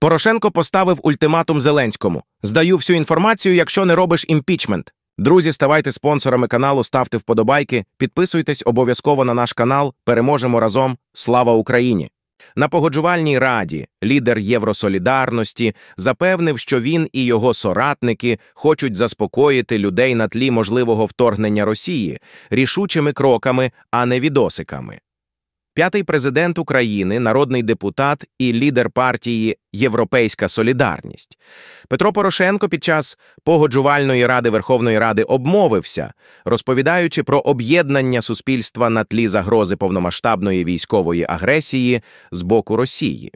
Порошенко поставив ультиматум Зеленському: здаю всю інформацію, якщо не робиш імпічмент. Друзі, ставайте спонсорами каналу, ставте вподобайки, підписуйтесь обов'язково на наш канал. Переможемо разом. Слава Україні! На погоджувальній раді лідер Євросолідарності запевнив, що він і його соратники хочуть заспокоїти людей на тлі можливого вторгнення Росії рішучими кроками, а не відосиками п'ятий президент України, народний депутат і лідер партії Європейська Солідарність. Петро Порошенко під час погоджувальної ради Верховної Ради обмовився, розповідаючи про об'єднання суспільства на тлі загрози повномасштабної військової агресії з боку Росії.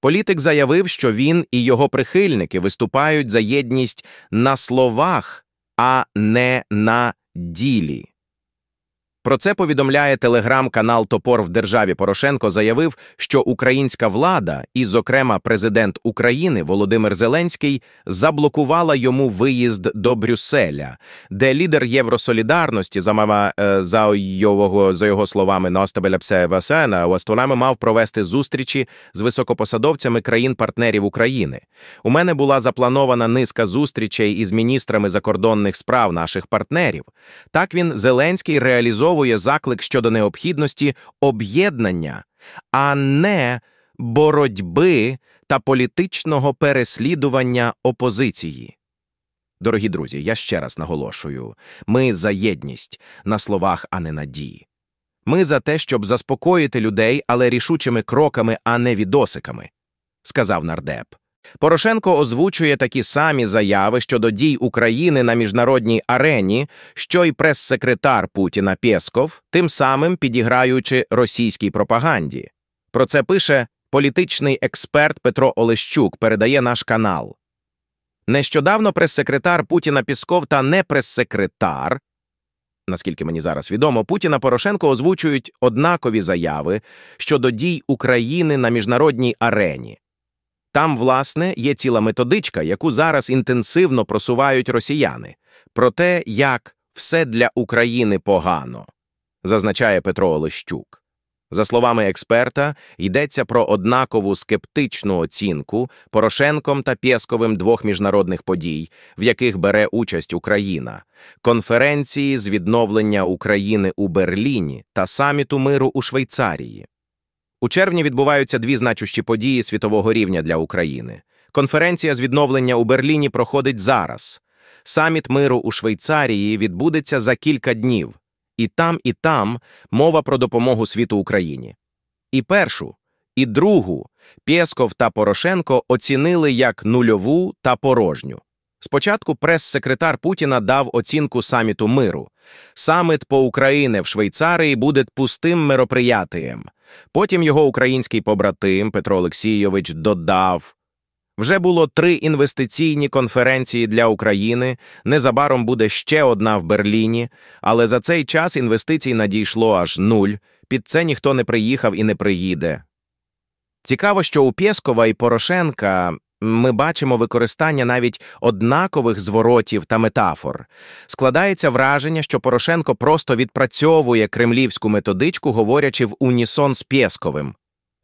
Політик заявив, що він і його прихильники виступають за єдність на словах, а не на ділі. Про це повідомляє телеграм-канал Топор в державі Порошенко заявив, що українська влада, і, зокрема, президент України Володимир Зеленський, заблокувала йому виїзд до Брюсселя, де лідер Євросолідарності за мама, е, за його за його словами Настабеляпсевасена Вастунами мав провести зустрічі з високопосадовцями країн-партнерів України. У мене була запланована низка зустрічей із міністрами закордонних справ наших партнерів. Так він Зеленський реалізовував використовує заклик щодо необхідності об'єднання, а не боротьби та політичного переслідування опозиції. Дорогі друзі, я ще раз наголошую ми за єдність на словах, а не на дії. Ми за те, щоб заспокоїти людей, але рішучими кроками, а не відосиками, сказав нардеп. Порошенко озвучує такі самі заяви щодо дій України на міжнародній арені, що й прес-секретар Путіна Пєсков, тим самим підіграючи російській пропаганді. Про це пише політичний експерт Петро Олещук, передає наш канал. Нещодавно прес-секретар Путіна Пісков та не прес-секретар. Наскільки мені зараз відомо, Путіна Порошенко озвучують однакові заяви щодо дій України на міжнародній арені. Там, власне, є ціла методичка, яку зараз інтенсивно просувають росіяни, про те, як все для України погано, зазначає Петро Олещук. За словами експерта, йдеться про однакову скептичну оцінку Порошенком та Пєсковим двох міжнародних подій, в яких бере участь Україна, конференції з відновлення України у Берліні та саміту миру у Швейцарії. У червні відбуваються дві значущі події світового рівня для України. Конференція з відновлення у Берліні проходить зараз. Саміт миру у Швейцарії відбудеться за кілька днів, і там, і там мова про допомогу світу Україні. І першу, і другу Пєсков та Порошенко оцінили як нульову та порожню. Спочатку прес-секретар Путіна дав оцінку саміту миру. Саміт по Україні в Швейцарії буде пустим мероприятієм. Потім його український побратим Петро Олексійович додав. Вже було три інвестиційні конференції для України. Незабаром буде ще одна в Берліні, але за цей час інвестицій надійшло аж нуль. Під це ніхто не приїхав і не приїде. Цікаво, що у Пєскова і Порошенка ми бачимо використання навіть однакових зворотів та метафор. Складається враження, що Порошенко просто відпрацьовує кремлівську методичку, говорячи в унісон з Пєсковим,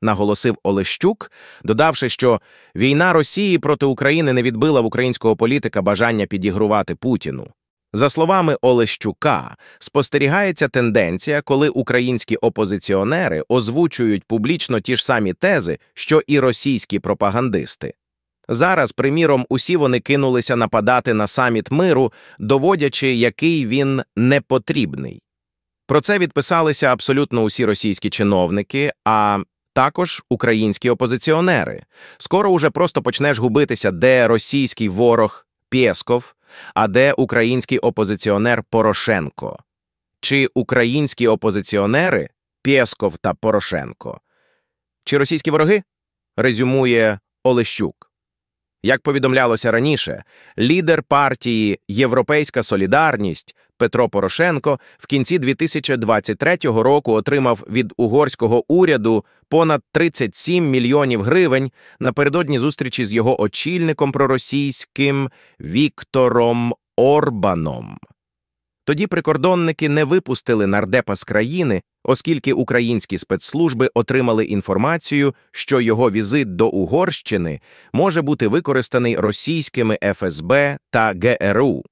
наголосив Олещук, додавши, що війна Росії проти України не відбила в українського політика бажання підігрувати Путіну. За словами Олещука, спостерігається тенденція, коли українські опозиціонери озвучують публічно ті ж самі тези, що і російські пропагандисти. Зараз, приміром, усі вони кинулися нападати на саміт миру, доводячи, який він непотрібний. Про це відписалися абсолютно усі російські чиновники, а також українські опозиціонери. Скоро уже просто почнеш губитися, де російський ворог Пєсков, а де український опозиціонер Порошенко, чи українські опозиціонери Пєсков та Порошенко, чи російські вороги? резюмує Олещук. Як повідомлялося раніше, лідер партії Європейська Солідарність Петро Порошенко в кінці 2023 року отримав від угорського уряду понад 37 мільйонів гривень напередодні зустрічі з його очільником проросійським Віктором Орбаном. Тоді прикордонники не випустили нардепа з країни, оскільки українські спецслужби отримали інформацію, що його візит до Угорщини може бути використаний російськими ФСБ та ГРУ.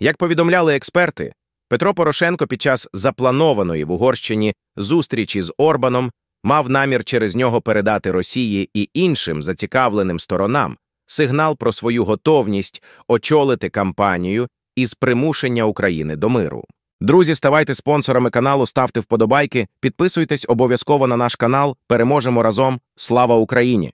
Як повідомляли експерти, Петро Порошенко під час запланованої в Угорщині зустрічі з Орбаном мав намір через нього передати Росії і іншим зацікавленим сторонам сигнал про свою готовність очолити кампанію із примушення України до миру. Друзі, ставайте спонсорами каналу, ставте вподобайки, підписуйтесь обов'язково на наш канал. Переможемо разом. Слава Україні!